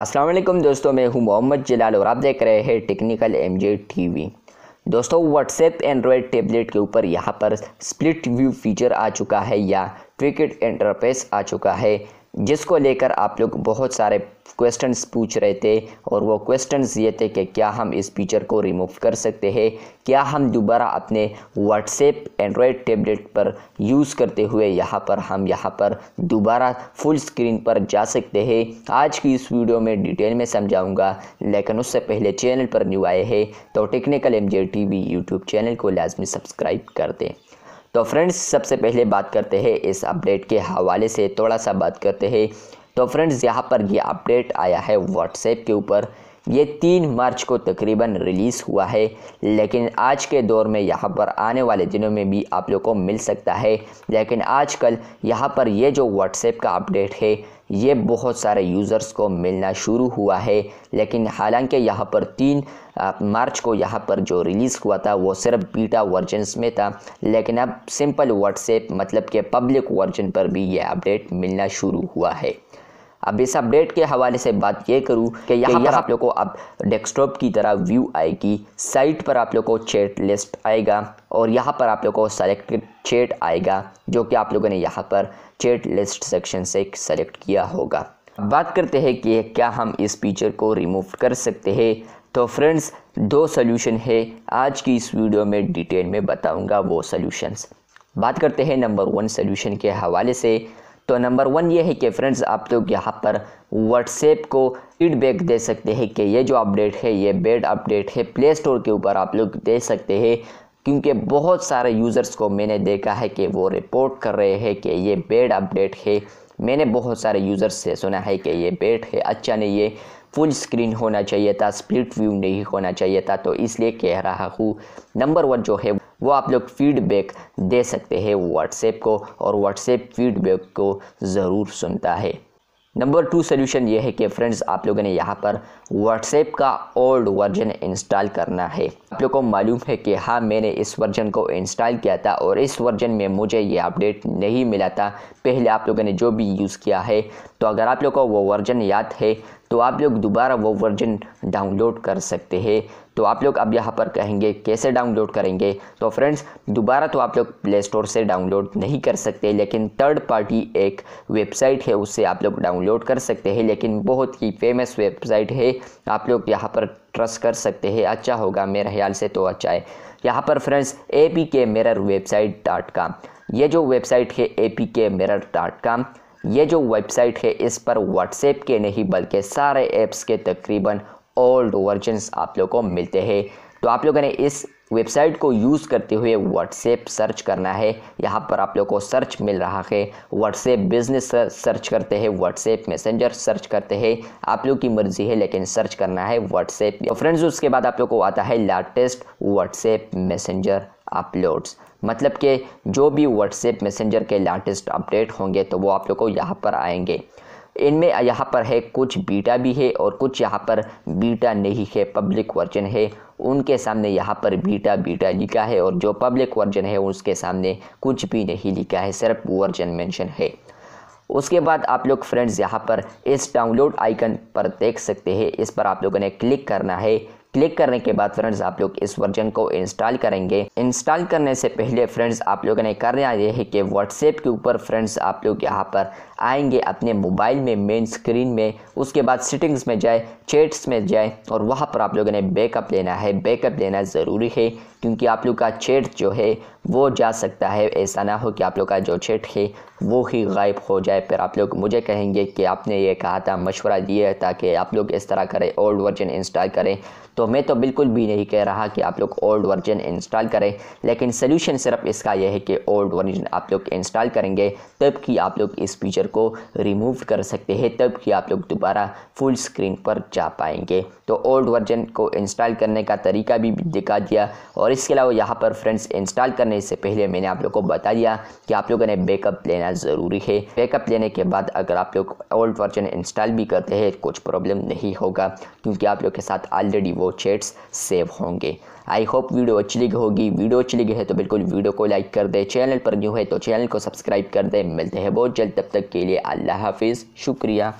असलम दोस्तों मैं हूं मोहम्मद जलाल और आप देख रहे हैं technical M J T V दोस्तों व्हाट्सएप एंड्रॉयड टेबलेट के ऊपर यहाँ पर स्प्लिट व्यू फीचर आ चुका है या ट्विकेट इंटरफेस आ चुका है जिसको लेकर आप लोग बहुत सारे क्वेश्चंस पूछ रहे थे और वो क्वेश्चंस ये थे कि क्या हम इस फीचर को रिमूव कर सकते हैं क्या हम दोबारा अपने व्हाट्सएप एंड्रॉयड टेबलेट पर यूज़ करते हुए यहाँ पर हम यहाँ पर दोबारा फुल स्क्रीन पर जा सकते हैं आज की इस वीडियो में डिटेल में समझाऊँगा लेकिन उससे पहले चैनल पर न्यू आए हैं तो technical M J T V YouTube channel को लाजमी सब्सक्राइब कर दें तो फ्रेंड्स सबसे पहले बात करते हैं इस अपडेट के हवाले से थोड़ा सा बात करते हैं तो फ्रेंड्स यहाँ पर ये अपडेट आया है व्हाट्सएप के ऊपर ये तीन मार्च को तकरीबन रिलीज़ हुआ है लेकिन आज के दौर में यहाँ पर आने वाले दिनों में भी आप लोग को मिल सकता है लेकिन आजकल यहाँ पर ये जो व्हाट्सएप का अपडेट है ये बहुत सारे यूज़र्स को मिलना शुरू हुआ है लेकिन हालांकि यहाँ पर तीन मार्च को यहाँ पर जो रिलीज़ हुआ था वो सिर्फ बीटा वर्जन्स में था लेकिन अब सिंपल व्हाट्सएप मतलब के पब्लिक वर्जन पर भी ये अपडेट मिलना शुरू हुआ है अब इस अपडेट के हवाले से बात ये करूँ कि यहाँ पर आप लोग को अब डेस्कटॉप की तरह व्यू आएगी साइट पर आप लोग को चैट लिस्ट आएगा और यहाँ पर आप लोग को सेलेक्टेड चैट आएगा जो कि आप लोगों ने यहाँ पर चैट लिस्ट सेक्शन से सेलेक्ट किया होगा बात करते हैं कि क्या हम इस फीचर को रिमूव कर सकते हैं तो फ्रेंड्स दो सोल्यूशन है आज की इस वीडियो में डिटेल में बताऊँगा वो सोल्यूशन बात करते हैं नंबर वन सोल्यूशन के हवाले से तो नंबर वन ये है कि फ्रेंड्स आप लोग यहाँ पर व्हाट्सएप को फीडबैक दे सकते हैं कि ये जो अपडेट है ये बेड अपडेट है प्ले स्टोर के ऊपर आप लोग दे सकते हैं क्योंकि बहुत सारे यूज़र्स को मैंने देखा है कि वो रिपोर्ट कर रहे हैं कि ये बेड अपडेट है मैंने बहुत सारे यूज़र्स से सुना है कि ये बेड है अच्छा नहीं है फुल स्क्रीन होना चाहिए था स्प्लिट व्यू नहीं होना चाहिए था तो इसलिए कह रहा हूँ नंबर वन जो है वो आप लोग फीडबैक दे सकते हैं व्हाट्सएप को और व्हाट्सएप फीडबैक को ज़रूर सुनता है नंबर टू सोल्यूशन ये है कि फ्रेंड्स आप लोगों ने यहाँ पर व्हाट्सएप का ओल्ड वर्जन इंस्टॉल करना है आप लोग को मालूम है कि हाँ मैंने इस वर्जन को इंस्टॉल किया था और इस वर्जन में मुझे ये अपडेट नहीं मिला था पहले आप लोगों ने जो भी यूज़ किया है तो अगर आप लोगों को वो वर्जन याद है तो आप लोग दोबारा वो वर्जन डाउनलोड कर सकते हैं तो आप लोग अब यहाँ पर कहेंगे कैसे डाउनलोड करेंगे तो फ्रेंड्स दोबारा तो आप लोग प्ले स्टोर से डाउनलोड नहीं कर सकते लेकिन थर्ड पार्टी एक वेबसाइट है उससे आप लोग डाउनलोड कर सकते हैं लेकिन बहुत ही फेमस वेबसाइट है आप लोग यहाँ पर ट्रस्ट कर सकते हैं अच्छा होगा मेरे ख्याल से तो अच्छा है यहाँ पर friends A P K mirror website dot com ये जो वेबसाइट है A P K mirror dot com ये जो वेबसाइट है इस पर व्हाट्सएप के नहीं बल्कि सारे ऐप्स के तकरीबन ओल्ड वर्जन्स आप लोग को मिलते हैं तो आप लोगों ने इस वेबसाइट को यूज़ करते हुए व्हाट्सएप सर्च करना है यहाँ पर आप लोग को सर्च मिल रहा है व्हाट्सएप बिजनेस सर्च करते हैं व्हाट्सएप मैसेंजर सर्च करते हैं आप लोग की मर्ज़ी है लेकिन सर्च करना है व्हाट्सएप तो फ्रेंड्स उसके बाद आप लोग को आता है लाटेस्ट व्हाट्सएप मैसेंजर अपलोड्स मतलब कि जो भी व्हाट्सएप मैसेंजर के लेटेस्ट अपडेट होंगे तो वो आप लोग को यहाँ पर आएंगे इनमें यहाँ पर है कुछ बीटा भी है और कुछ यहाँ पर बीटा नहीं है पब्लिक वर्जन है उनके सामने यहाँ पर बीटा बीटा लिखा है और जो पब्लिक वर्जन है उसके सामने कुछ भी नहीं लिखा है सिर्फ वर्जन मेंशन है उसके बाद आप लोग फ्रेंड्स यहाँ पर इस डाउनलोड आइकन पर देख सकते हैं इस पर आप लोगों ने क्लिक करना है क्लिक करने के बाद फ्रेंड्स आप लोग इस वर्जन को इंस्टॉल करेंगे इंस्टॉल करने से पहले फ्रेंड्स आप लोगों ने करना यह है कि व्हाट्सएप के ऊपर फ्रेंड्स आप लोग यहाँ पर आएंगे अपने मोबाइल में मेन स्क्रीन में उसके बाद सेटिंग्स में जाए चैट्स में जाए और वहाँ पर आप लोगों ने बैकअप लेना है बैकअप लेना ज़रूरी है क्योंकि आप लोग का चैट जो है वो जा सकता है ऐसा ना हो कि आप लोग का जो चैट है वो ही गायब हो जाए फिर आप लोग मुझे कहेंगे कि आपने ये कहा था मशवरा दिया था कि आप लोग इस तरह करें ओल्ड वर्जन इंस्टॉल करें तो मैं तो बिल्कुल भी नहीं कह रहा कि आप लोग ओल्ड वर्जन इंस्टॉल करें लेकिन सोल्यूशन सिर्फ इसका यह है कि ओल्ड वर्जन आप लोग इंस्टॉल करेंगे तब कि आप लोग इस फीचर को रिमूव कर सकते हैं तब कि आप लोग दोबारा फुल स्क्रीन पर जा पाएंगे तो ओल्ड वर्जन को इंस्टॉल करने का तरीका भी दिखा दिया और इसके अलावा यहाँ पर फ्रेंड्स इंस्टॉल करने से पहले मैंने आप लोग को बता दिया कि आप लोगों ने बैकअप लेना ज़रूरी है बैकअप लेने के बाद अगर आप लोग ओल्ड वर्जन इंस्टॉल भी करते हैं कुछ प्रॉब्लम नहीं होगा क्योंकि आप लोग के साथ ऑलरेडी वो चैट्स सेव होंगे आई होप वीडियो अच्छी लगी होगी वीडियो अच्छी लगी है तो बिल्कुल वीडियो को लाइक कर दे चैनल पर न्यू है तो चैनल को सब्सक्राइब कर दे मिलते हैं बहुत जल्द तब तक के लिए अल्लाह हाफिज़ शुक्रिया